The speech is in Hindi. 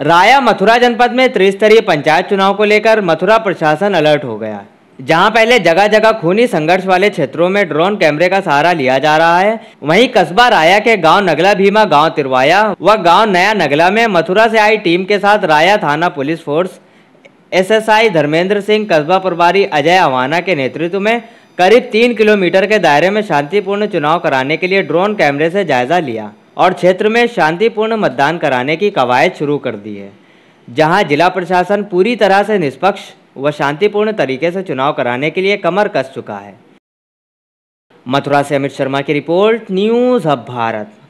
राया मथुरा जनपद में त्रिस्तरीय पंचायत चुनाव को लेकर मथुरा प्रशासन अलर्ट हो गया जहां पहले जगह जगह खूनी संघर्ष वाले क्षेत्रों में ड्रोन कैमरे का सहारा लिया जा रहा है वहीं कस्बा राया के गांव नगला भीमा गांव तिरवाया व गांव नया नगला में मथुरा से आई टीम के साथ राया थाना police force SSI Dharmendra Singh कस्बा प्रभारी अजय अवाना के नेतृत्व में करीब तीन किलोमीटर के दायरे में शांतिपूर्ण चुनाव कराने के लिए ड्रोन कैमरे से जायजा लिया और क्षेत्र में शांतिपूर्ण मतदान कराने की कवायद शुरू कर दी है जहां जिला प्रशासन पूरी तरह से निष्पक्ष व शांतिपूर्ण तरीके से चुनाव कराने के लिए कमर कस चुका है मथुरा से अमित शर्मा की रिपोर्ट न्यूज़ अब भारत